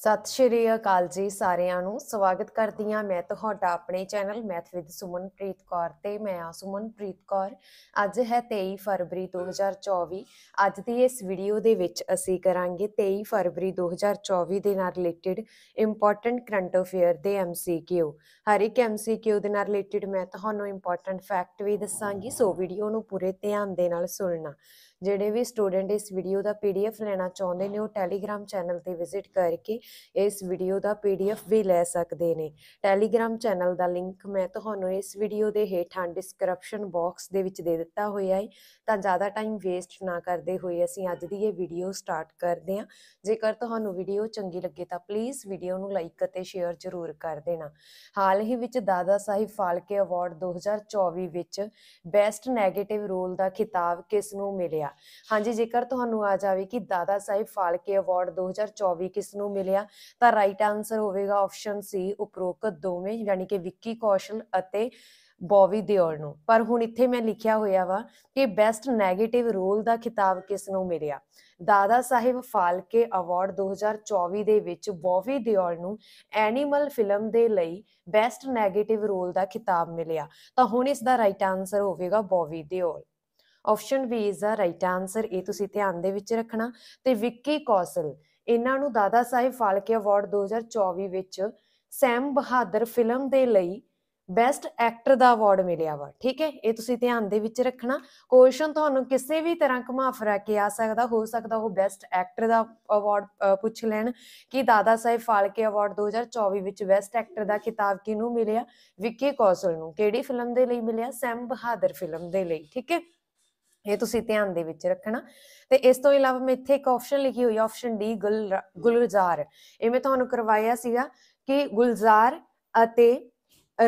ਸਤਿ ਸ਼੍ਰੀ ਅਕਾਲ ਜੀ ਸਾਰਿਆਂ ਨੂੰ ਸਵਾਗਤ ਕਰਦੀ ਹਾਂ ਮੈਂ ਤੁਹਾਡਾ ਆਪਣੇ channel math with Sumanpreet Kaur ਤੇ ਮੈਂ ਆ ਸੁਮਨਪ੍ਰੀਤ ਕੌਰ ਅੱਜ ਹੈ 23 ਫਰਵਰੀ 2024 ਅੱਜ ਦੀ ਇਸ ਵੀਡੀਓ ਦੇ ਵਿੱਚ ਅਸੀਂ ਕਰਾਂਗੇ 23 ਫਰਵਰੀ 2024 ਦੇ ਨਾਲ ਰਿਲੇਟਡ ਇੰਪੋਰਟੈਂਟ ਕਰੰਟ ਅਫੇਅਰ ਦੇ MCQ ਹਰ ਇੱਕ MCQ ਦੇ ਨਾਲ ਰਿਲੇਟਡ ਮੈਂ ਤੁਹਾਨੂੰ ਇੰਪੋਰਟੈਂਟ ਫੈਕਟ ਵੀ ਦੱਸਾਂਗੀ ਸੋ ਵੀਡੀਓ ਨੂੰ ਪੂਰੇ ਧਿਆਨ ਦੇ ਨਾਲ ਸੁਣਨਾ ਜਿਹੜੇ ਵੀ ਸਟੂਡੈਂਟ ਇਸ ਵੀਡੀਓ ਦਾ ਪੀਡੀਐਫ ਲੈਣਾ ਚਾਹੁੰਦੇ ਨੇ ਉਹ ਟੈਲੀਗ੍ਰam ਚੈਨਲ ਤੇ ਵਿਜ਼ਿਟ ਕਰਕੇ ਇਸ ਵੀਡੀਓ ਦਾ ਪੀਡੀਐਫ ਵੀ ਲੈ ਸਕਦੇ ਨੇ ਟੈਲੀਗ੍ਰam ਚੈਨਲ ਦਾ ਲਿੰਕ ਮੈਂ ਤੁਹਾਨੂੰ ਇਸ ਵੀਡੀਓ ਦੇ ਹੇਠਾਂ ਡਿਸਕ੍ਰਿਪਸ਼ਨ ਬਾਕਸ ਦੇ ਵਿੱਚ ਦੇ ਦਿੱਤਾ ਹੋਇਆ ਹੈ ਤਾਂ ਜ਼ਿਆਦਾ ਟਾਈਮ ਵੇਸਟ ਨਾ ਕਰਦੇ ਹੋਏ ਅਸੀਂ ਅੱਜ ਦੀ ਇਹ ਵੀਡੀਓ ਸਟਾਰਟ ਕਰਦੇ ਹਾਂ ਜੇਕਰ ਤੁਹਾਨੂੰ ਵੀਡੀਓ ਚੰਗੀ ਲੱਗੇ ਤਾਂ ਪਲੀਜ਼ ਵੀਡੀਓ ਨੂੰ ਲਾਈਕ ਅਤੇ ਸ਼ੇਅਰ ਜ਼ਰੂਰ ਕਰ ਦੇਣਾ ਹਾਲ ਹੀ ਵਿੱਚ ਦਾਦਾ ਸਾਹਿਬ ਫਾਲਕੇ ਅਵਾਰਡ 2024 ਵਿੱਚ ਬੈਸਟ ਨੈਗੇਟਿਵ ਰੋਲ ਦਾ ਖਿਤਾਬ ਕਿਸ ਨੂੰ ਮਿਲਿਆ ਮਿਲਿਆ ਹਾਂਜੀ ਜੇਕਰ ਤੁਹਾਨੂੰ ਆ ਜਾਵੇ ਕਿ ਦਾਦਾ ਸਾਹਿਬ ਫਾਲਕੇ ਅਵਾਰਡ 2024 ਕਿਸ ਨੂੰ ਮਿਲਿਆ ਤਾਂ ਰਾਈਟ ਆਨਸਰ ਹੋਵੇਗਾ ਆਪਸ਼ਨ ਸੀ ਉਪਰੋਕਤ ਦੋਵੇਂ ਯਾਨੀ ਕਿ ਵਿੱਕੀ ਕੌਸ਼ਲ ਅਤੇ ਬੋਵੀ ਦਿਓਲ ਨੂੰ ਪਰ ਹੁਣ ਇੱਥੇ ਮੈਂ ਲਿਖਿਆ ਹੋਇਆ ਵਾ ਕਿ ਬੈਸਟ 네ਗੇਟਿਵ ਰੋਲ ਦਾ ਖਿਤਾਬ ਕਿਸ ਨੂੰ ਮਿਲਿਆ ਦਾਦਾ ਸਾਹਿਬ ਫਾਲਕੇ ਅਵਾਰਡ 2024 ਦੇ ਵਿੱਚ ਬੋਵੀ ਦਿਓਲ ਨੂੰ ਐਨੀਮਲ ਫਿਲਮ ਦੇ ਲਈ ਬੈਸਟ 네ਗੇਟਿਵ ਰੋਲ ਦਾ ਖਿਤਾਬ ਮਿਲਿਆ ਤਾਂ ਹੁਣ ਇਸ ਦਾ ਰਾਈਟ ਆਨਸਰ ਹੋਵੇਗਾ Bobby Deol option B is the right answer ਇਹ ਤੁਸੀਂ ਧਿਆਨ ਦੇ ਵਿੱਚ ਰੱਖਣਾ ਤੇ ਵਿੱਕੀ ਕੌਸਲ ਇਹਨਾਂ ਨੂੰ ਦਾਦਾ ਸਾਹਿਬ ਫਾਲਕੇ ਅਵਾਰਡ 2024 ਵਿੱਚ ਸੈਮ ਬਹਾਦਰ ਫਿਲਮ ਦੇ ਲਈ ਬੈਸਟ ਐਕਟਰ ਦਾ ਅਵਾਰਡ ਮਿਲਿਆ ਵਾ ਠੀਕ ਹੈ ਇਹ ਤੁਸੀਂ ਧਿਆਨ ਦੇ ਵਿੱਚ ਰੱਖਣਾ ਕੁਐਸਚਨ ਤੁਹਾਨੂੰ ਕਿਸੇ ਵੀ ਤਰ੍ਹਾਂ ਘੁਮਾ ਫਰਾ ਕੇ ਆ ਸਕਦਾ ਹੋ ਸਕਦਾ ਉਹ ਬੈਸਟ ਐਕਟਰ ਦਾ ਅਵਾਰਡ ਪੁੱਛ ਲੈਣ ਕਿ ਦਾਦਾ ਸਾਹਿਬ ਫਾਲਕੇ ਅਵਾਰਡ 2024 ਵਿੱਚ ਬੈਸਟ ਐਕਟਰ ਦਾ ਖਿਤਾਬ ਕਿਹਨੂੰ ਮਿਲਿਆ ਵਿੱਕੀ ਕੌਸਲ ਨੂੰ ਕਿਹੜੀ ਫਿਲਮ ਦੇ ਲਈ ਮਿਲਿਆ ਸੈਮ ਬਹਾਦਰ ਫਿਲਮ ਦੇ ਲਈ ਠੀਕ ਹੈ ਇਹ ਤੁਸੀਂ ਧਿਆਨ ਦੇ ਵਿੱਚ ਰੱਖਣਾ ਤੇ ਇਸ ਤੋਂ ਇਲਾਵਾ ਮੈਂ ਇੱਥੇ ਇੱਕ ਆਪਸ਼ਨ ਲਿਖੀ ਹੋਈ ਆਪਸ਼ਨ ਡੀ ਗੁਲਜ਼ਾਰ ਇਹ ਮੈਂ ਤੁਹਾਨੂੰ ਕਰਵਾਇਆ ਸੀਗਾ ਕਿ ਗੁਲਜ਼ਾਰ ਅਤੇ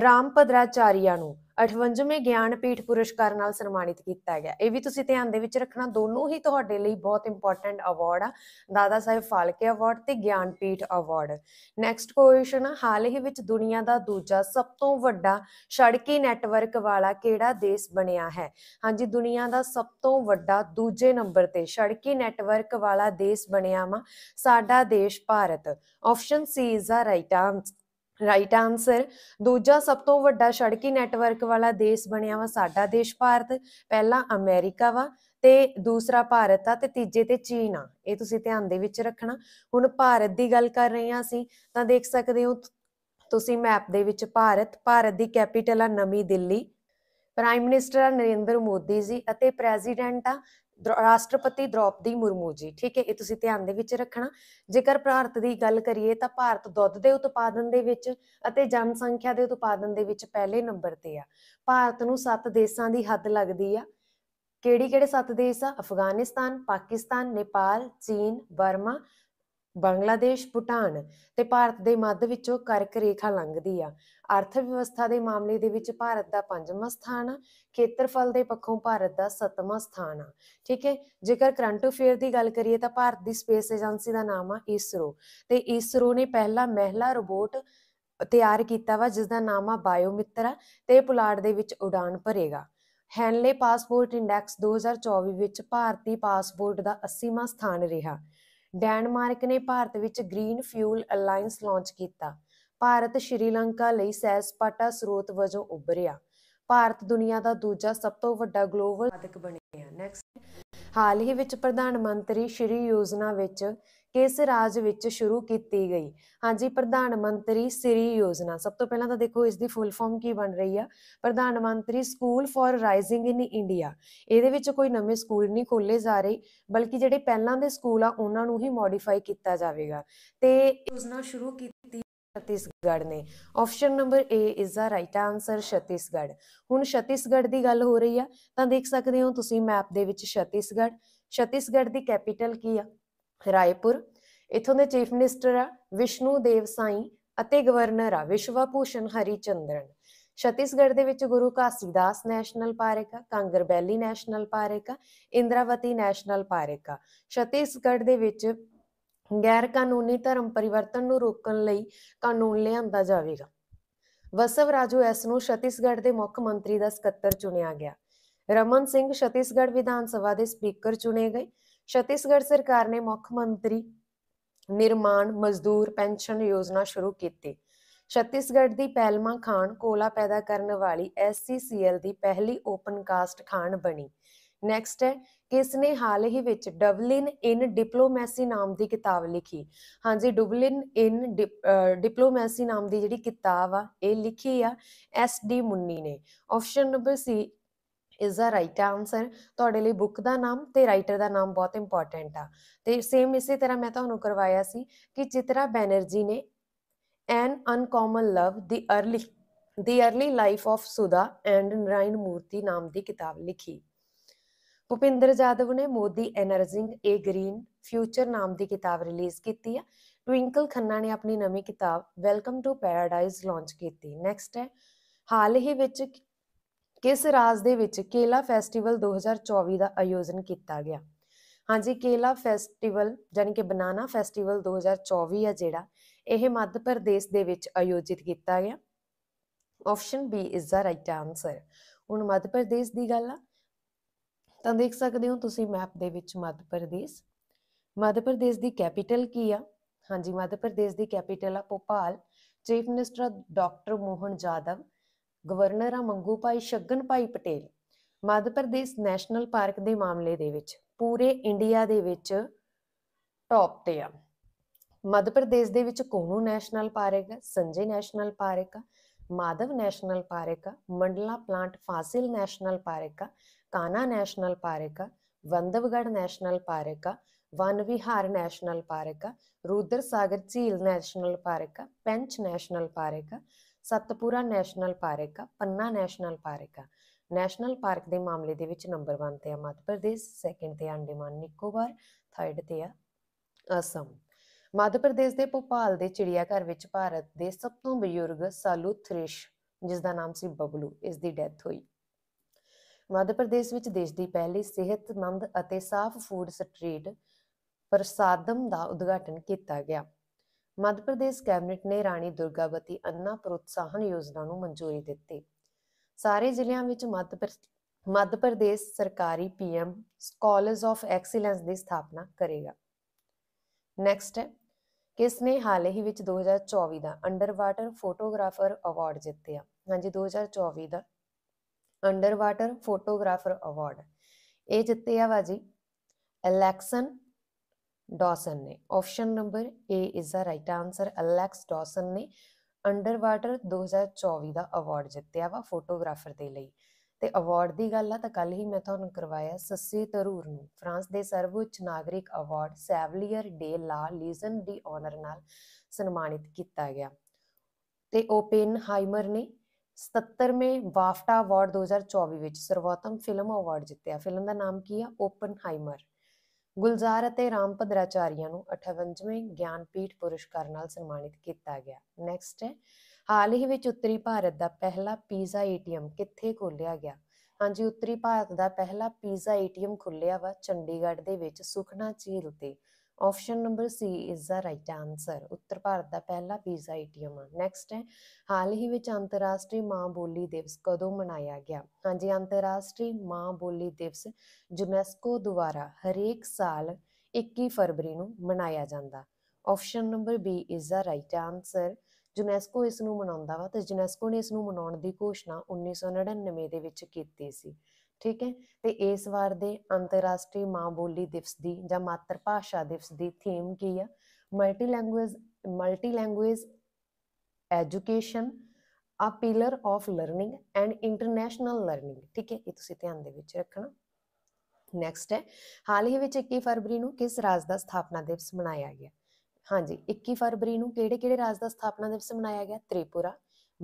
ਰਾਮਪਦਰਾਚਾਰੀਆ ਨੂੰ 58ਵੇਂ ਗਿਆਨਪੀਠ ਪੁਰਸਕਾਰ ਨਾਲ ਸਨਮਾਨਿਤ ਕੀਤਾ ਗਿਆ ਇਹ ਵੀ ਤੁਸੀਂ ਧਿਆਨ ਦੇ ਵਿੱਚ ਰੱਖਣਾ ਦੋਨੋਂ ਹੀ ਤੁਹਾਡੇ ਲਈ ਬਹੁਤ ਇੰਪੋਰਟੈਂਟ ਅਵਾਰਡ ਆ ਦਾਦਾ ਸਾਹਿਬ ਫਾਲਕੇ ਅਵਾਰਡ ਤੇ ਗਿਆਨਪੀਠ ਅਵਾਰਡ ਨੈਕਸਟ ਕੁਐਸਚਨ ਹਾਲ ਹੀ ਵਿੱਚ ਦੁਨੀਆ ਦਾ ਦੂਜਾ ਸਭ ਤੋਂ ਵੱਡਾ ਸੜਕੀ ਨੈਟਵਰਕ ਵਾਲਾ ਕਿਹੜਾ ਦੇਸ਼ ਬਣਿਆ ਹੈ ਹਾਂਜੀ ਦੁਨੀਆ ਦਾ ਸਭ ਤੋਂ ਵੱਡਾ ਦੂਜੇ ਨੰਬਰ ਤੇ ਸੜਕੀ ਨੈਟਵਰਕ ਵਾਲਾ ਦੇਸ਼ ਬਣਿਆ ਵਾ ਸਾਡਾ ਦੇਸ਼ Bharat option C is the right answer right answer ਦੂਜਾ ਸਭ ਤੋਂ ਵੱਡਾ ਸੜਕੀ ਨੈਟਵਰਕ ਵਾਲਾ ਦੇਸ਼ ਬਣਿਆ ਵਾ ਸਾਡਾ ਦੇਸ਼ ਭਾਰਤ ਪਹਿਲਾ ਅਮਰੀਕਾ ਵਾ ਤੇ ਦੂਸਰਾ ਭਾਰਤ ਆ ਤੇ ਤੀਜੇ ਤੇ ਚੀਨ ਆ ਇਹ ਤੁਸੀਂ ਧਿਆਨ ਦੇ ਵਿੱਚ ਰੱਖਣਾ ਹੁਣ ਭਾਰਤ ਦੀ ਗੱਲ ਕਰ ਰਹੇ ਆ ਅਸੀਂ ਤਾਂ ਦੇਖ ਸਕਦੇ ਹੋ ਤੁਸੀਂ ਮੈਪ ਦੇ ਵਿੱਚ ਭਾਰਤ ਭਾਰਤ ਦੀ ਕੈਪੀਟਲ ਆ ਨਵੀਂ ਦਿੱਲੀ ਪ੍ਰਾਈਮ ਮਿਨਿਸਟਰ ਆ ਨਰਿੰਦਰ ਮੋਦੀ ਜੀ ਅਤੇ ਪ੍ਰੈਜ਼ੀਡੈਂਟ ਆ ਰਾਸ਼ਟਰਪਤੀ ਦ੍ਰੋਪਦੀ ਮੁਰਮੂ ਜੀ ਠੀਕ ਹੈ ਇਹ ਤੁਸੀਂ ਧਿਆਨ ਦੇ ਵਿੱਚ ਰੱਖਣਾ ਜੇਕਰ ਭਾਰਤ ਦੀ ਗੱਲ ਕਰੀਏ ਤਾਂ ਭਾਰਤ ਦੁੱਧ ਦੇ ਉਤਪਾਦਨ ਦੇ ਵਿੱਚ ਅਤੇ ਜਨਸੰਖਿਆ ਦੇ ਉਤਪਾਦਨ ਦੇ ਵਿੱਚ ਪਹਿਲੇ ਨੰਬਰ ਤੇ ਆ ਭਾਰਤ ਨੂੰ ਸੱਤ ਦੇਸ਼ਾਂ ਦੀ ਹੱਦ ਲੱਗਦੀ ਆ ਕਿਹੜੀ ਕਿਹੜੇ ਸੱਤ ਦੇਸ਼ ਆ ਅਫਗਾਨਿਸਤਾਨ ਪਾਕਿਸਤਾਨ ਨੇਪਾਲ ਚੀਨ ਬਰਮਾ ਬੰਗਲਾਦੇਸ਼ ਭੂਟਾਨ ਤੇ ਭਾਰਤ ਦੇ ਮੱਧ ਵਿੱਚੋਂ ਕਰਕ ਰੇਖਾ ਲੰਘਦੀ ਆ ਅਰਥ ਵਿਵਸਥਾ ਦੇ ਮਾਮਲੇ ਦੇ ਵਿੱਚ ਭਾਰਤ ਦਾ ਪੰਜਵਾਂ ਸਥਾਨ ਆ ਖੇਤਰਫਲ ਦੇ ਪੱਖੋਂ ਭਾਰਤ ਦਾ ਸੱਤਵਾਂ ਸਥਾਨ ਆ ਠੀਕ ਹੈ ਜੇਕਰ ਕਰੰਟ ਅਫੇਅਰ ਦੀ ਗੱਲ ਕਰੀਏ ਤਾਂ ਭਾਰਤ ਦੀ ਸਪੇਸ ਏਜੰਸੀ ਦਾ ਨਾਮ ਆ ਇਸਰੋ ਤੇ ਇਸਰੋ ਨੇ ਪਹਿਲਾ ਮਹਿਲਾ ਰੋਬੋਟ ਤਿਆਰ ਕੀਤਾ ਵਾ ਜਿਸ ਦਾ ਨਾਮ ਆ ਬਾਇਓਮਿੱਤਰ ਤੇ ਪੁਲਾੜ ਦੇ ਵਿੱਚ ਉਡਾਨ ਭਰੇਗਾ ਹੈਨਲੇ ਪਾਸਪੋਰਟ ਇੰਡੈਕਸ 2024 ਵਿੱਚ ਭਾਰਤੀ ਪਾਸਪੋਰਟ ਦਾ 80ਵਾਂ ਸਥਾਨ ਰਿਹਾ ਡੈਨਮਾਰਕ ਨੇ ਭਾਰਤ ਵਿੱਚ ਗ੍ਰੀਨ ਫਿਊਲ ਅਲਾਈਅੰਸ ਲਾਂਚ ਕੀਤਾ ਭਾਰਤ ਸ਼੍ਰੀਲੰਕਾ ਲਈ ਸੈਰ ਸਰੋਤ ਵਜੋਂ ਉੱਭਰਿਆ ਭਾਰਤ ਦੁਨੀਆ ਦਾ ਦੂਜਾ ਸਭ ਤੋਂ ਵੱਡਾ ਗਲੋਬਲ ਆਦਿਕ ਬਣਿਆ ਨੈਕਸਟ ਹਾਲ ਹੀ ਵਿੱਚ ਪ੍ਰਧਾਨ ਮੰਤਰੀ ਸ਼੍ਰੀ ਯੋਜਨਾ ਵਿੱਚ ਕਿਸ ਰਾਜ ਵਿੱਚ ਸ਼ੁਰੂ ਕੀਤੀ ਗਈ ਹਾਂਜੀ ਪ੍ਰਧਾਨ ਮੰਤਰੀ ਸ੍ਰੀ ਯੋਜਨਾ ਸਭ ਤੋਂ ਪਹਿਲਾਂ ਤਾਂ ਦੇਖੋ ਇਸ ਦੀ ਫੁੱਲ ਫਾਰਮ ਕੀ ਬਣ ਰਹੀ ਆ ਪ੍ਰਧਾਨ ਮੰਤਰੀ school for rising in India ਇਹਦੇ ਵਿੱਚ ਕੋਈ ਨਵੇਂ ਸਕੂਲ ਨਹੀਂ ਖੋਲੇ ਜਾ ਰਹੇ ਬਲਕਿ ਜਿਹੜੇ ਪਹਿਲਾਂ ਦੇ ਸਕੂਲ ਆ ਉਹਨਾਂ ਨੂੰ ਹੀ ਮੋਡੀਫਾਈ ਕੀਤਾ ਜਾਵੇਗਾ ਤੇ ਯੋਜਨਾ ਸ਼ੁਰੂ ਕੀਤੀ ਛਤੀਸਗੜ੍ਹ ਨੇ option number A is the right answer Chhattisgarh ਹੁਣ ਛਤੀਸਗੜ੍ਹ ਦੀ ਗੱਲ ਹੋ ਰਹੀ ਆ ਤਾਂ ਦੇਖ ਸਕਦੇ ਹੋ ਤੁਸੀਂ ਮੈਪ ਦੇ ਵਿੱਚ ਛਤੀਸਗੜ੍ਹ ਛਤੀਸਗੜ੍ਹ ਦੀ ਕੈਪੀਟਲ ਕੀ ਆ ਰਾਏਪੁਰ ਇਥੋਂ ਦੇ ਚੀਫ ਮਿਨਿਸਟਰ ਆ ਵਿਸ਼ਨੂ ਦੇਵ ਸਾਈ ਅਤੇ ਗਵਰਨਰ ਆ ਵਿਸ਼ਵਾਪੂਸ਼ਨ ਭੂਸ਼ਣ ਹਰੀਚੰਦਰਨ ਛਤੀਸਗੜ੍ਹ ਦੇ ਵਿੱਚ ਗੁਰੂ ਕਾਸੀਦਾਸ ਨੈਸ਼ਨਲ ਪਾਰਕ ਆ ਕਾਂਗਰ ਬੈਲੀ ਨੈਸ਼ਨਲ ਪਾਰਕ ਆ ਇੰਦਰਾਵਤੀ ਨੈਸ਼ਨਲ ਪਾਰਕ ਆ ਛਤੀਸਗੜ੍ਹ ਦੇ ਵਿੱਚ ਗੈਰ ਕਾਨੂੰਨੀ ਧਰਮ ਪਰਿਵਰਤਨ ਨੂੰ ਰੋਕਣ ਲਈ ਕਾਨੂੰਨ ਲਿਆਂਦਾ ਜਾਵੇਗਾ ਵਸਵ ਰਾਜੂ ਐਸ ਨੂੰ ਛਤੀਸਗੜ੍ਹ ਦੇ ਮੁੱਖ ਮੰਤਰੀ ਦਾ ਸਕੱਤਰ ਚੁਣਿਆ ਗਿਆ ਰਮਨ ਸਿੰਘ ਛਤੀਸਗੜ੍ਹ ਵਿਧਾਨ ਸਭਾ ਦੇ ਸਪੀਕਰ ਚੁਣੇ ਗਏ ਛਤੀਸਗੜ੍ਹ ਸਰਕਾਰ ਨੇ ਮੁੱਖ ਮੰਤਰੀ ਨਿਰਮਾਣ ਮਜ਼ਦੂਰ ਪੈਨਸ਼ਨ ਯੋਜਨਾ ਸ਼ੁਰੂ ਕੀਤੀ ਛਤੀਸਗੜ੍ਹ ਦੀ ਪਹਿਲਮਾ ਖਾਨ ਕੋਲਾ ਪੈਦਾ ਕਰਨ ਵਾਲੀ ਐਸਸੀਸੀਐਲ ਦੀ ਪਹਿਲੀ ਓਪਨ ਕਾਸਟ ਖਾਨ ਬਣੀ ਨੈਕਸਟ ਹੈ ਕਿਸ ਨੇ ਹਾਲ ਹੀ ਵਿੱਚ ਡਬਲਿਨ ਇਨ ਡਿਪਲੋਮੈਸੀ ਨਾਮ ਦੀ ਕਿਤਾਬ ਲਿਖੀ ਹਾਂਜੀ ਡਬਲਿਨ ਇਨ ਡਿਪਲੋਮੈਸੀ ਨਾਮ ਦੀ ਜਿਹੜੀ ਕਿਤਾਬ ਆ ਇਹ ਲਿਖੀ ਆ ਐਸ ਡੀ ਮੁੰਨੀ ਨੇ ਆਪਸ਼ਨ ਨੰਬਰ ਸੀ ਇਸ ਦਾ ਰਾਈਟ ਆਨਸਰ ਤੁਹਾਡੇ ਲਈ ਬੁੱਕ ਦਾ ਨਾਮ ਤੇ ਰਾਈਟਰ ਦਾ ਨਾਮ ਬਹੁਤ ਇੰਪੋਰਟੈਂਟ ਆ ਤੇ ਸੇਮ ਇਸੇ ਤਰ੍ਹਾਂ ਮੈਂ ਤੁਹਾਨੂੰ ਕਰਵਾਇਆ ਸੀ ਕਿ ਚਿਤਰਾ ਬੈਨਰਜੀ ਨੇ an uncommon love the early the early life of Sudha and Narayana Murthy ਨਾਮ ਦੀ ਕਿਤਾਬ ਲਿਖੀ ਭੁਪਿੰਦਰ ਜਾਦਵ ਨੇ Modi energising a green future ਨਾਮ ਦੀ ਕਿਤਾਬ ਰਿਲੀਜ਼ ਕੀਤੀ ਹੈ ਟਵਿੰਕਲ ਖੰਨਾ ਨੇ ਆਪਣੀ ਨਵੀਂ ਕਿਤਾਬ ਵੈਲਕਮ ਟੂ ਪੈਰਾਡਾਈਜ਼ ਲਾਂਚ ਕੀਤੀ ਨੈਕਸਟ ਹੈ ਹਾਲ ਹੀ ਵਿੱਚ ਕਿਸ ਰਾਜ ਦੇ ਵਿੱਚ ਕੇਲਾ ਫੈਸਟੀਵਲ 2024 ਦਾ ਆਯੋਜਨ ਕੀਤਾ ਗਿਆ ਹਾਂਜੀ ਕੇਲਾ ਫੈਸਟੀਵਲ ਜਾਨੀ ਕਿ ਬਨਾਨਾ ਫੈਸਟੀਵਲ 2024 ਹੈ ਜਿਹੜਾ ਇਹ ਮੱਧ ਪ੍ਰਦੇਸ਼ ਦੇ ਵਿੱਚ ਆਯੋਜਿਤ ਕੀਤਾ ਗਿਆ option B is the right answer ਹੁਣ ਮੱਧ ਪ੍ਰਦੇਸ਼ ਦੀ ਗੱਲ ਆ ਤਾਂ ਦੇਖ ਸਕਦੇ ਹੋ ਤੁਸੀਂ ਮੈਪ ਦੇ ਵਿੱਚ ਮੱਧ ਪ੍ਰਦੇਸ਼ ਮੱਧ ਪ੍ਰਦੇਸ਼ ਦੀ ਕੈਪੀਟਲ ਕੀ ਆ ਹਾਂਜੀ ਮੱਧ ਪ੍ਰਦੇਸ਼ ਦੀ ਕੈਪੀਟਲ ਆ Bhopal chief minister doctor Mohan Yadav governor ਆ ਮੰਗੂ ਭਾਈ ਸ਼ਗਨ ਭਾਈ ਪਟੇਲ ਮੱਧ ਪ੍ਰਦੇਸ਼ ਨੈਸ਼ਨਲ ਪਾਰਕ ਦੇ ਮਾਮਲੇ ਦੇ ਵਿੱਚ ਪੂਰੇ ਇੰਡੀਆ ਦੇ ਵਿੱਚ ਟੌਪ ਤੇ ਆ ਮੱਧ ਪ੍ਰਦੇਸ਼ ਦੇ ਵਿੱਚ Kuno national park Sanjay national park Madhav national park Mandla plant fossil national park Kanha national park Bandhavgarh national park Van Vihar national park Rudra Sagar ਝੀਲ national park Pench national park Satpura national park Panna national park national park ਦੇ ਮਾਮਲੇ ਦੇ ਵਿੱਚ ਨੰਬਰ 1 ਤੇ ਆ ਮੱਧ ਪ੍ਰਦੇਸ਼ ਸੈਕਿੰਡ ਤੇ ਆਂਡੇਮਾਨ ਨਿਕੋਬਾਰ ਥਰਡ ਤੇ ਆ ਅਸਮ ਮੱਧ ਪ੍ਰਦੇਸ਼ ਦੇ ਭੋਪਾਲ ਦੇ ਚਿੜੀਆਘਰ ਵਿੱਚ ਭਾਰਤ ਦੇ ਸਭ ਤੋਂ ਬਜ਼ੁਰਗ ਸਾਲੂ ਥ੍ਰਿਸ਼ ਜਿਸ ਦਾ ਨਾਮ ਸੀ ਬਬਲੂ ਇਸ ਦੀ ਡੈਥ ਹੋਈ ਮੱਧ ਪ੍ਰਦੇਸ਼ ਵਿੱਚ ਦੇਸ਼ ਦੀ ਪਹਿਲੀ ਸਿਹਤਮੰਦ ਅਤੇ ਸਾਫ਼ ਫੂਡ ਸਟਰੀਟ ਪ੍ਰਸਾਦਮ ਦਾ ਉਦਘਾਟਨ ਕੀਤਾ ਗਿਆ ਮੱਧ ਪ੍ਰਦੇਸ਼ ਕੈਬਨਿਟ ਨੇ ਰਾਣੀ ਦੁਰਗਾਵਤੀ ਅੰਨਾ ਪ੍ਰੋਤਸਾਹਨ ਯੋਜਨਾ ਨੂੰ ਮਨਜ਼ੂਰੀ ਦਿੱਤੀ ਸਾਰੇ ਜ਼ਿਲ੍ਹਿਆਂ ਵਿੱਚ ਮੱਧ ਮੱਧ ਪ੍ਰਦੇਸ਼ ਸਰਕਾਰੀ ਪੀਐਮ ਸਕਾਲਰਸ ਆਫ ਐਕਸੀਲੈਂਸ ਦੀ ਸਥਾਪਨਾ ਕਰੇਗਾ ਨੈਕਸਟ ਹੈ ਕਿਸ ਨੇ ਹਾਲ ਹੀ ਵਿੱਚ 2024 ਦਾ ਅੰਡਰਵਾਟਰ ਫੋਟੋਗ੍ਰਾਫਰ ਅਵਾਰਡ ਜਿੱਤਿਆ ਹਾਂਜੀ 2024 ਦਾ ਅੰਡਰਵਾਟਰ ਫੋਟੋਗ੍ਰਾਫਰ ਅਵਾਰਡ ਇਹ ਜਿੱਤਿਆ ਵਾ ਜੀ ਅਲੈਕਸਨ ਡੌਸਨ ਨੇ option number A is the right answer Alex Dawson ਨੇ ਅੰਡਰਵਾਟਰ 2024 ਦਾ ਅਵਾਰਡ ਜਿੱਤਿਆ ਵਾ ਫੋਟੋਗ੍ਰਾਫਰ ਦੇ ਲਈ ਤੇ ਅਵਾਰਡ ਦੀ ਗੱਲ ਆ ਤਾਂ ਕੱਲ ਹੀ ਮੈਂ ਤੁਹਾਨੂੰ ਕਰਵਾਇਆ ਸੱਸੀ ਤਰੂਰ ਨੂੰ ਫਰਾਂਸ ਦੇ ਸਰਵਉੱਚ ਨਾਗਰਿਕ ਅਵਾਰਡ ਸੈਵਲੀਅਰ ਡੇ ਲਾ ਲੀਜ਼ਨ ਦੀ ਆਨਰ ਨਾਲ ਸਨਮਾਨਿਤ ਕੀਤਾ ਗਿਆ ਤੇ ਓਪਨ ਹਾਈਮਰ ਨੇ 77ਵੇਂ ਬਾਫਟਾ ਅਵਾਰਡ 2024 ਵਿੱਚ ਸਰਵੋਤਮ ਫਿਲਮ ਅਵਾਰਡ ਜਿੱਤਿਆ ਫਿਲਮ ਦਾ ਨਾਮ ਕੀ ਆ ਓਪਨ ਹਾਈਮਰ ਗੁਲਜ਼ਾਰ ਅਤੇ ਰਾਮ ਭਦਰਾਚਾਰੀਆ ਨੂੰ 58ਵੇਂ ਗਿਆਨਪੀਠ ਪੁਰਸਕਾਰ ਨਾਲ ਸਨਮਾਨਿਤ ਕੀਤਾ ਗਿਆ ਨੈਕਸਟ ਹੈ ਹਾਲ ਹੀ ਵਿੱਚ ਉੱਤਰੀ ਭਾਰਤ ਦਾ ਪਹਿਲਾ ਪੀਜ਼ਾ ਏਟੀਐਮ ਕਿੱਥੇ ਖੋਲ੍ਹਿਆ ਗਿਆ ਹਾਂਜੀ ਉੱਤਰੀ ਭਾਰਤ ਦਾ ਪਹਿਲਾ ਪੀਜ਼ਾ ਏਟੀਐਮ ਖੁੱਲਿਆ ਵਾ ਚੰਡੀਗੜ੍ਹ ਦੇ ਵਿੱਚ ਸੁਖਨਾ ਝੀਲ ਤੇ option number C is the right answer ਉੱਤਰ ਭਾਰਤ ਦਾ ਪਹਿਲਾ ਪੀਜ਼ਾ ਏਟੀਐਮ ਆ ਨੈਕਸਟ ਹੈ ਹਾਲ ਹੀ ਵਿੱਚ ਅੰਤਰਰਾਸ਼ਟਰੀ ਮਾਂ ਬੋਲੀ ਦਿਵਸ ਕਦੋਂ ਮਨਾਇਆ ਗਿਆ ਹਾਂਜੀ ਅੰਤਰਰਾਸ਼ਟਰੀ ਮਾਂ ਬੋਲੀ ਦਿਵਸ ਯੂਨੈਸਕੋ ਦੁਆਰਾ ਹਰੇਕ ਸਾਲ 21 ਫਰਵਰੀ ਨੂੰ ਮਨਾਇਆ ਜਾਂਦਾ option number B is the right answer UNESCO ਇਸ ਨੂੰ ਮਨਾਉਂਦਾ ਵਾ ਤੇ ਯੂਨੈਸਕੋ ਨੇ ਇਸ ਨੂੰ ਮਨਾਉਣ ਦੀ ਘੋਸ਼ਣਾ 1999 ਦੇ ਵਿੱਚ ਕੀਤੀ ਸੀ ਠੀਕ ਹੈ ਤੇ ਇਸ ਵਾਰ ਦੇ ਅੰਤਰਰਾਸ਼ਟਰੀ ਮਾਂ ਬੋਲੀ ਦਿਵਸ ਦੀ ਜਾਂ ਮਾਤਰ ਭਾਸ਼ਾ ਦਿਵਸ ਦੀ ਥੀਮ ਕੀ ਆ multi language multi language education ਆ pillar of learning and international learning ਠੀਕ ਹੈ ਇਹ ਤੁਸੀਂ ਧਿਆਨ ਦੇ ਵਿੱਚ ਰੱਖਣਾ ਨੈਕਸਟ ਹੈ ਹਾਲ ਹੀ ਵਿੱਚ 21 ਫਰਵਰੀ ਨੂੰ ਕਿਸ ਰਾਜ ਦਾ ਸਥਾਪਨਾ ਦਿਵਸ ਮਨਾਇਆ ਗਿਆ ਹਾਂਜੀ 21 ਫਰਵਰੀ ਨੂੰ ਕਿਹੜੇ-ਕਿਹੜੇ ਰਾਜ ਦਾ ਸਥਾਪਨਾ ਦਿਵਸ ਮਨਾਇਆ ਗਿਆ ਤ੍ਰਿਪੁਰਾ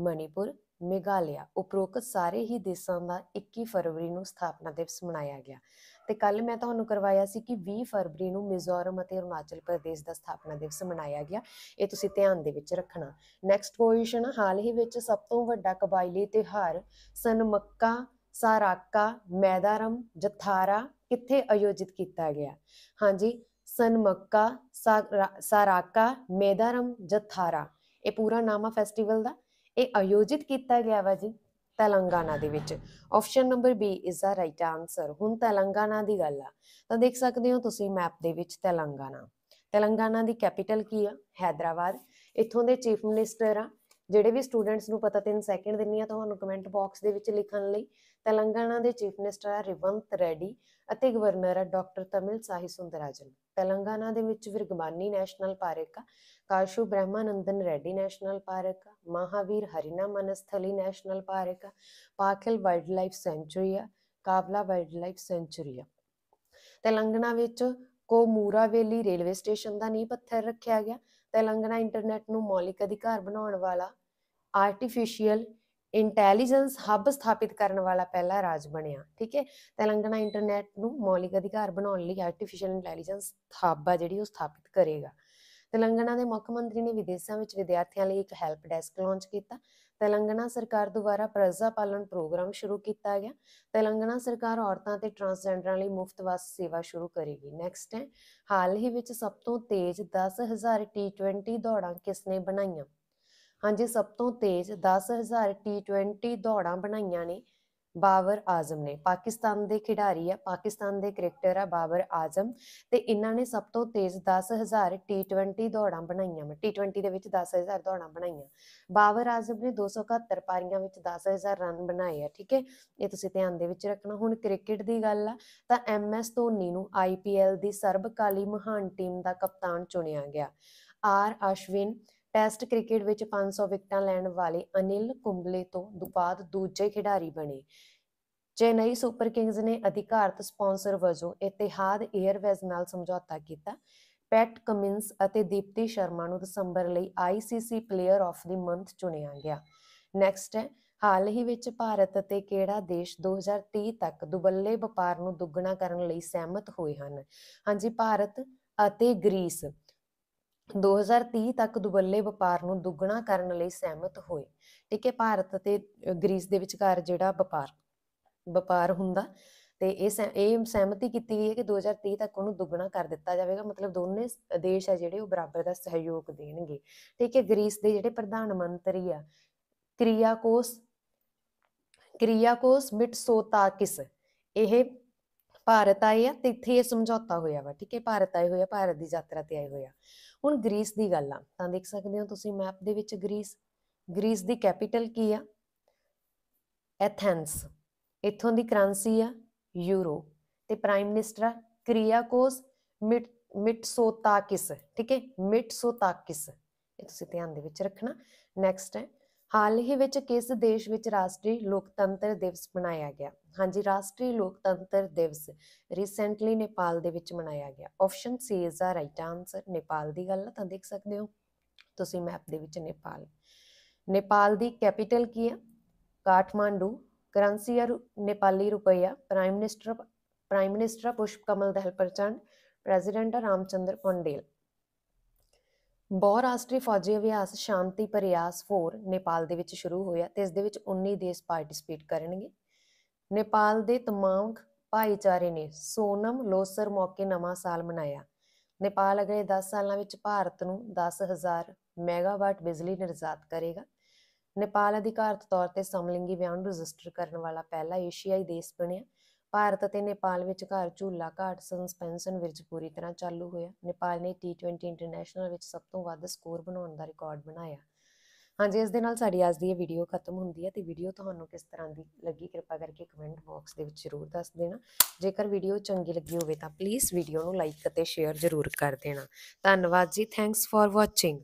ਮਨੀਪੁਰ ਮੇਗਾਲਿਆ ਉਪਰੋਕਤ ਸਾਰੇ ਹੀ ਦੇਸ਼ਾਂ ਦਾ 21 ਫਰਵਰੀ ਨੂੰ ਸਥਾਪਨਾ ਦਿਵਸ ਮਨਾਇਆ ਗਿਆ ਤੇ ਕੱਲ ਮੈਂ ਤੁਹਾਨੂੰ ਕਰਵਾਇਆ ਸੀ ਕਿ 20 ਫਰਵਰੀ ਨੂੰ ਮਿਜ਼ੋਰਮ ਅਤੇ ਅਰੁਣਾਚਲ ਪ੍ਰਦੇਸ਼ ਦਾ ਸਥਾਪਨਾ ਦਿਵਸ ਮਨਾਇਆ ਗਿਆ ਇਹ ਤੁਸੀਂ ਧਿਆਨ ਦੇ ਵਿੱਚ ਰੱਖਣਾ ਨੈਕਸਟ ਕੁਐਸਚਨ ਹਾਲ ਹੀ ਵਿੱਚ ਸਭ ਤੋਂ ਵੱਡਾ ਕਬਾਇਲੀ ਤਿਹਾਰ ਸਨਮੱਕਾ ਸਾਰਾਕਾ ਮੈਦਾਰਮ ਜਥਾਰਾ ਕਿੱਥੇ ਆਯੋਜਿਤ ਕੀਤਾ ਗਿਆ ਹਾਂਜੀ ਸਨਮੱਕਾ ਸਾਰਾਕਾ ਮੇਦਾਰਮ ਜਥਾਰਾ ਇਹ ਪੂਰਾ ਨਾਮ ਆ ਫੈਸਟੀਵਲ ਦਾ ਇਹ ਆਯੋਜਿਤ ਕੀਤਾ ਗਿਆ ਵਾ ਜੀ ਤੇਲੰਗਾਨਾ ਦੇ ਵਿੱਚ option number B is the right answer ਹੁਣ ਤੇਲੰਗਾਨਾ ਦੀ ਗੱਲ ਆ ਤਾਂ ਦੇਖ ਸਕਦੇ ਹੋ ਤੁਸੀਂ ਮੈਪ ਦੇ ਵਿੱਚ ਤੇਲੰਗਾਨਾ ਤੇਲੰਗਾਨਾ ਦੀ ਕੈਪੀਟਲ ਕੀ ਆ ਹੈਦਰਾਬਾਦ ਇੱਥੋਂ ਦੇ ਚੀਫ ਮਿਨਿਸਟਰ ਆ ਜਿਹੜੇ ਵੀ ਸਟੂਡੈਂਟਸ ਨੂੰ ਪਤਾ 3 ਸੈਕਿੰਡ ਦਿੰਨੀ ਆ ਤੁਹਾਨੂੰ ਕਮੈਂਟ ਬਾਕਸ ਦੇ ਵਿੱਚ ਲਿਖਣ ਲਈ ਤੇਲੰਗਾਨਾ ਦੇ ਚੀਫ ਮਿਨਿਸਟਰ ਆ ਰਿਵੰਤ ਰੈਡੀ ਅਤੇ ਗਵਰਨਰ ਆ ਡਾਕਟਰ ਤਮਿਲ ਸਾਹੀ ਸੁੰਦਰਾਜਨ ਤੇਲੰਗਾਨਾ ਦੇ ਵਿੱਚ ਵਿਰਗਮਾਨੀ ਨੈਸ਼ਨਲ ਪਾਰਕ ਆ ਕਾਸ਼ੂ ਬ੍ਰਹਮਾਨੰਦਨ ਰੈਡੀ ਨੈਸ਼ਨਲ ਪਾਰਕ ਆ ਮਹਾਵੀਰ ਹਰੀਨਾ ਮਨਸਥਲੀ ਨੈਸ਼ਨਲ ਪਾਰਕ ਆ ਪਾਖਲ ਵਾਈਲਡਲਾਈਫ ਸੈਂਚੂਰੀ ਆ ਕਾਵਲਾ ਵਾਈਲਡਲਾਈਫ ਸੈਂਚੂਰੀ ਆ ਤੇਲੰਗਾਨਾ ਵਿੱਚ ਕੋਮੂਰਾਵੇਲੀ ਰੇਲਵੇ ਸਟੇਸ਼ਨ ਦਾ ਨੀਂਹ ਪੱਥਰ ਰੱਖਿਆ ਗਿਆ ਤੇਲੰਗਾਨਾ ਇੰਟਰਨੈਟ ਨੂੰ ਮੌਲਿਕ ਅਧਿਕਾਰ ਬਣਾਉਣ ਵਾਲਾ ਆਰਟੀਫੀਸ਼ੀਅਲ ਇੰਟੈਲੀਜੈਂਸ ਹੱਬ ਸਥਾਪਿਤ ਕਰਨ ਵਾਲਾ ਪਹਿਲਾ ਰਾਜ ਬਣਿਆ ਠੀਕ ਹੈ ਤੇਲੰਗਾਨਾ ਇੰਟਰਨੈਟ ਨੂੰ ਮੌਲਿਕ ਅਧਿਕਾਰ ਬਣਾਉਣ ਲਈ ਆਰਟੀਫੀਸ਼ੀਅਲ ਇੰਟੈਲੀਜੈਂਸ ਥਾਬਾ ਜਿਹੜੀ ਉਹ ਸਥਾਪਿਤ ਕਰੇਗਾ ਤੇਲੰਗਾਨਾ ਦੇ ਮੁੱਖ ਮੰਤਰੀ ਨੇ ਵਿਦੇਸ਼ਾਂ ਵਿੱਚ ਵਿਦਿਆਰਥੀਆਂ ਲਈ ਇੱਕ ਹੈਲਪ ਡੈਸਕ ਲਾਂਚ ਕੀਤਾ ਤੇਲੰਗਾਨਾ ਸਰਕਾਰ ਦੁਆਰਾ ਪ੍ਰਜਾ ਪਾਲਣ ਪ੍ਰੋਗਰਾਮ ਸ਼ੁਰੂ ਕੀਤਾ ਗਿਆ ਤੇਲੰਗਾਨਾ ਸਰਕਾਰ ਔਰਤਾਂ ਤੇ ਟਰਾਂਸਜੈਂਡਰਾਂ ਲਈ ਮੁਫਤ ਵਸ ਸੇਵਾ ਸ਼ੁਰੂ ਕਰੇਗੀ ਨੈਕਸਟ ਹੈ ਹਾਲ ਹੀ ਵਿੱਚ ਸਭ ਤੋਂ ਤੇਜ਼ 10000 T20 ਦੌੜਾਂ ਕਿਸ ਨੇ ਬਣਾਈਆਂ ਹਾਂਜੀ ਸਭ ਤੋਂ ਤੇਜ਼ 10000 T20 ਦੌੜਾਂ ਬਣਾਈਆਂ ਨੇ ਬਾਬਰ ਆਜ਼ਮ ਨੇ ਪਾਕਿਸਤਾਨ ਦੇ ਖਿਡਾਰੀ ਆ ਪਾਕਿਸਤਾਨ ਦੇ ਕ੍ਰਿਕਟਰ ਆ ਬਾਬਰ ਆਜ਼ਮ ਤੇ ਇਹਨਾਂ ਨੇ ਸਭ ਤੋਂ ਤੇਜ਼ 10000 T20 ਦੌੜਾਂ ਬਣਾਈਆਂ ਮੈਂ T20 ਦੇ ਵਿੱਚ 10000 ਦੌੜਾਂ ਬਣਾਈਆਂ ਬਾਬਰ ਆਜ਼ਮ ਨੇ 271 ਪਾਰੀਆਂ ਵਿੱਚ 10000 ਰਨ ਬਣਾਏ ਆ ਠੀਕ ਹੈ ਇਹ ਤੁਸੀਂ ਧਿਆਨ ਦੇ ਵਿੱਚ ਰੱਖਣਾ ਹੁਣ ਕ੍ਰਿਕਟ ਦੀ ਗੱਲ ਆ ਤਾਂ ਐਮਐਸ ਧੋਨੀ ਨੂੰ ਆਈਪੀਐਲ ਦੀ ਸਰਬਕਾਲੀ ਮਹਾਨ ਟੀਮ ਦਾ ਕਪਤਾਨ ਚੁਣਿਆ ਗਿਆ ਆਰ ਅਸ਼ਵਿਨ ਟੈਸਟ ਕ੍ਰਿਕਟ ਵਿੱਚ 500 ਵਿਕਟਾਂ ਲੈਣ ਵਾਲੇ ਅਨਿਲ ਕੁੰਬਲੇ ਤੋਂ ਬਾਅਦ ਦੂਜੇ ਖਿਡਾਰੀ ਬਣੇ ਚੇਨਈ ਸੁਪਰ ਕਿੰਗਜ਼ ਨੇ ਅਧਿਕਾਰਤ ਸਪਾਂਸਰ ਵਜੋਂ ਇਤਿਹਾਦ 에ਅਰਵੇਜ਼ ਨਾਲ ਸਮਝੌਤਾ ਕੀਤਾ ਪੈਟ ਕਮਿੰਸ ਅਤੇ ਦੀਪਤੀ ਸ਼ਰਮਾ ਨੂੰ ਦਸੰਬਰ ਲਈ ICC player of the month ਚੁਣਿਆ ਗਿਆ ਨੈਕਸਟ ਹੈ ਹਾਲ ਹੀ ਵਿੱਚ ਭਾਰਤ ਅਤੇ ਕਿਹੜਾ ਦੇਸ਼ 2030 ਤੱਕ ਦੁਬੱਲੇ ਵਪਾਰ ਨੂੰ ਦੁੱਗਣਾ ਕਰਨ ਲਈ ਸਹਿਮਤ ਹੋਏ ਹਨ ਹਾਂਜੀ ਭਾਰਤ ਅਤੇ ਗ੍ਰੀਸ 2030 ਤੱਕ ਦੁਬੱਲੇ ਵਪਾਰ ਨੂੰ ਦੁੱਗਣਾ ਕਰਨ ਲਈ ਸਹਿਮਤ ਹੋਏ ਠੀਕ ਹੈ ਭਾਰਤ ਤੇ ਗ੍ਰੀਸ ਦੇ ਵਿਚਕਾਰ ਜਿਹੜਾ ਵਪਾਰ ਵਪਾਰ ਹੁੰਦਾ ਤੇ ਇਹ ਇਹ ਸਹਿਮਤੀ ਕੀਤੀ ਗਈ ਹੈ ਕਿ 2030 ਤੱਕ ਉਹਨੂੰ ਦੁੱਗਣਾ ਕਰ ਦਿੱਤਾ ਜਾਵੇਗਾ ਮਤਲਬ ਦੋਨੇ ਦੇਸ਼ ਆ ਜਿਹੜੇ ਉਹ ਬਰਾਬਰ ਦਾ ਸਹਿਯੋਗ ਦੇਣਗੇ ਠੀਕ ਹੈ ਗ੍ਰੀਸ ਦੇ ਜਿਹੜੇ ਪ੍ਰਧਾਨ ਮੰਤਰੀ ਆ ਕ੍ਰਿਆਕੋਸ ਕ੍ਰਿਆਕੋਸ ਮਿਟਸੋਤਾਕਿਸ ਇਹ ਭਾਰਤ ਆਏ ਆ ਤੇ ਇੱਥੇ ਇਹ ਸਮਝੌਤਾ ਹੋਇਆ ਵਾ ਠੀਕ ਹੈ ਭਾਰਤ ਆਏ ਹੋਇਆ ਭਾਰਤ ਦੀ ਯਾਤਰਾ ਤੇ ਆਏ ਹੋਇਆ ਹੁਣ ਗ੍ਰੀਸ ਦੀ ਗੱਲ ਆ ਤਾਂ ਦੇਖ ਸਕਦੇ ਹੋ ਤੁਸੀਂ ਮੈਪ ਦੇ ਵਿੱਚ ਗ੍ਰੀਸ ਗ੍ਰੀਸ ਦੀ ਕੈਪੀਟਲ ਕੀ ਆ ਐਥੈਂਸ ਇੱਥੋਂ ਦੀ ਕਰੰਸੀ ਆ ਯੂਰੋ ਤੇ ਪ੍ਰਾਈਮ ਮਿਨਿਸਟਰ ਆ ਕ੍ਰਿਆਕੋਸ ਮਿਟ ਮਿਟਸੋਤਾਕਿਸ ਠੀਕ ਹੈ ਮਿਟਸੋਤਾਕਿਸ ਇਹ ਤੁਸੀਂ ਧਿਆਨ ਦੇ ਵਿੱਚ ਰੱਖਣਾ ਨੈਕਸਟ ਹੈ ਹਾਲ ਹੀ ਵਿੱਚ ਕਿਸ ਦੇਸ਼ ਵਿੱਚ ਰਾਸ਼ਟਰੀ ਲੋਕਤੰਤਰ ਦਿਵਸ ਮਨਾਇਆ ਗਿਆ ਹਾਂਜੀ ਰਾਸ਼ਟਰੀ ਲੋਕਤੰਤਰ ਦਿਵਸ ਰੀਸੈਂਟਲੀ ਨੇਪਾਲ ਦੇ ਵਿੱਚ ਮਨਾਇਆ ਗਿਆ option C is the right answer Nepal ਦੀ ਗੱਲ ਤਾਂ ਦੇਖ ਸਕਦੇ ਹੋ ਤੁਸੀਂ ਮੈਪ ਦੇ ਵਿੱਚ ਨੇਪਾਲ ਨੇਪਾਲ ਦੀ ਕੈਪੀਟਲ ਕੀ ਹੈ ਕਾਠਮਾਂਡੂ ਕਰੰਸੀ ਹੈ ਨੇਪਾਲੀ ਰੁਪਈਆ prime minister prime minister Pushpa Kamal Dahal Prachanda president Ramchandra Paudel ਬਹੁ ਰਾਸ਼ਟਰੀ ਫੌਜੀ ਅਭਿਆਸ ਸ਼ਾਂਤੀ ਪ੍ਰਯਾਸ 4 ਨੇਪਾਲ ਦੇ ਵਿੱਚ ਸ਼ੁਰੂ ਹੋਇਆ ਤੇ ਇਸ ਦੇ ਵਿੱਚ 19 ਦੇਸ਼ ਪਾਰਟਿਸਿਪੇਟ ਕਰਨਗੇ ਨੇਪਾਲ ਦੇ ਤਮਾਮ ਭਾਈਚਾਰੇ ਨੇ ਸੋਨਮ ਲੋਸਰ ਮੌਕੇ ਨਵਾਂ ਸਾਲ ਮਨਾਇਆ ਨੇਪਾਲ ਅਗਲੇ 10 ਸਾਲਾਂ ਵਿੱਚ ਭਾਰਤ ਨੂੰ 10000 ਮੈਗਾਵਾਟ ਬਿਜਲੀ ਨਿਰਜਾਤ ਕਰੇਗਾ ਨੇਪਾਲ ਅਧਿਕਾਰਤ ਤੌਰ ਤੇ ਸਮਲਿੰਗੀ ਵਿਆਹ ਨੂੰ ਰਜਿਸਟਰ ਕਰਨ ਵਾਲਾ ਪਹਿਲਾ ਏਸ਼ੀਆਈ ਦੇਸ਼ ਬਣਿਆ ਭਾਰਤ ਅਤੇ ਨੇਪਾਲ ਵਿਚਕਾਰ ਝੂਲਾ ਘਾਟ ਸਸਪੈਂਸ਼ਨ ਵਿੱਚ ਪੂਰੀ ਤਰ੍ਹਾਂ ਚਾਲੂ ਹੋਇਆ ਨੇਪਾਲ ਨੇ T20 ਇੰਟਰਨੈਸ਼ਨਲ ਵਿੱਚ ਸਭ ਤੋਂ ਵੱਧ ਸਕੋਰ ਬਣਾਉਣ ਦਾ ਰਿਕਾਰਡ ਬਣਾਇਆ ਹਾਂਜੀ ਇਸ ਦੇ ਨਾਲ ਸਾਡੀ ਅੱਜ ਦੀ ਇਹ ਵੀਡੀਓ ਖਤਮ ਹੁੰਦੀ ਹੈ ਤੇ ਵੀਡੀਓ ਤੁਹਾਨੂੰ ਕਿਸ ਤਰ੍ਹਾਂ ਦੀ ਲੱਗੀ ਕਿਰਪਾ ਕਰਕੇ ਕਮੈਂਟ ਬਾਕਸ ਦੇ ਵਿੱਚ ਜ਼ਰੂਰ ਦੱਸ ਦੇਣਾ ਜੇਕਰ ਵੀਡੀਓ ਚੰਗੀ ਲੱਗੀ ਹੋਵੇ ਤਾਂ ਪਲੀਜ਼ ਵੀਡੀਓ ਨੂੰ ਲਾਈਕ ਅਤੇ ਸ਼ੇਅਰ ਜ਼ਰੂਰ ਕਰ ਦੇਣਾ ਧੰਨਵਾਦ ਜੀ ਥੈਂਕਸ ਫਾਰ ਵਾਚਿੰਗ